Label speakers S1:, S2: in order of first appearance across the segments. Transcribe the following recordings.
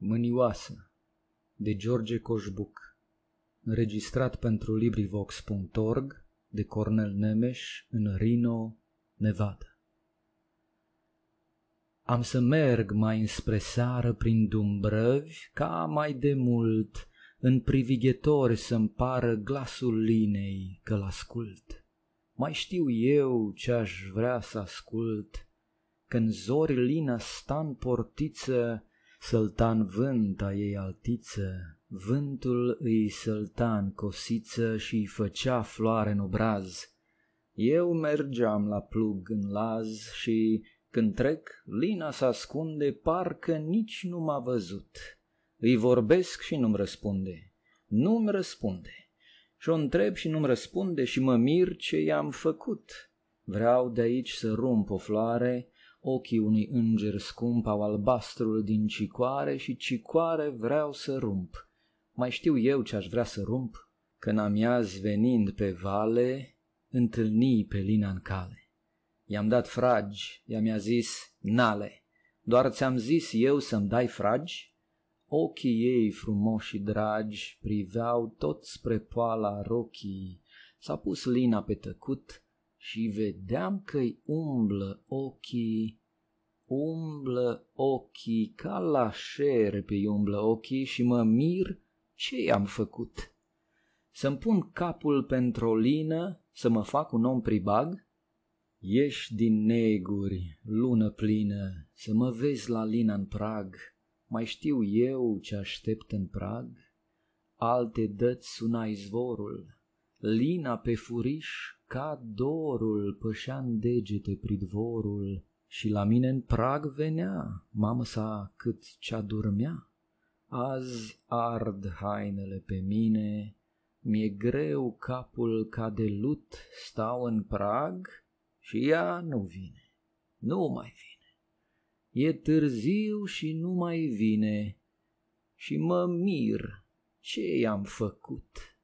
S1: Mânioasă de George Coșbuc Înregistrat pentru LibriVox.org de Cornel Nemes în Reno, Nevada Am să merg mai înspre seară prin Dumbrăvi ca mai de mult în privighetori să-mi pară glasul linei că-l ascult. Mai știu eu ce aș vrea să ascult, când zori lina stan portiță Săltan vânta ei altiță, vântul îi sălta în cosiță și îi făcea floare în obraz. Eu mergeam la plug în laz și când trec, lina se ascunde, parcă nici nu m-a văzut. Îi vorbesc și nu-mi răspunde. Nu-mi răspunde. Și o întreb și nu-mi răspunde și mă mir ce i-am făcut. Vreau de aici să rump o floare, ochii unui înger scump au albastrul din cicoare și cicoare vreau să rump. Mai știu eu ce aș vrea să rump, că n am venind pe vale, întâlni pe lina în cale. I-am dat fragi, ea mi-a zis, nale, doar ți-am zis eu să-mi dai fragi? Ochii ei frumoși și dragi priveau tot spre poala rochii, s-a pus lina pe tăcut, și vedeam că-i umblă ochii, umblă ochii ca la șer pe umblă ochii și mă mir ce i-am făcut. Să-mi pun capul pentru o lină, să mă fac un om pribag? Ieși din neguri, lună plină, să mă vezi la lina în prag, mai știu eu ce aștept în prag? Alte dăți suna izvorul, lina pe furiș ca dorul pășea în degete pridvorul și la mine în prag venea, mamă sa cât ce durmea. Azi ard hainele pe mine, mi-e greu capul ca de lut, stau în prag și ea nu vine, nu mai vine. E târziu și nu mai vine și mă mir ce i-am făcut.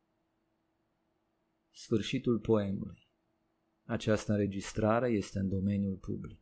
S1: Sfârșitul poemului. Această înregistrare este în domeniul public.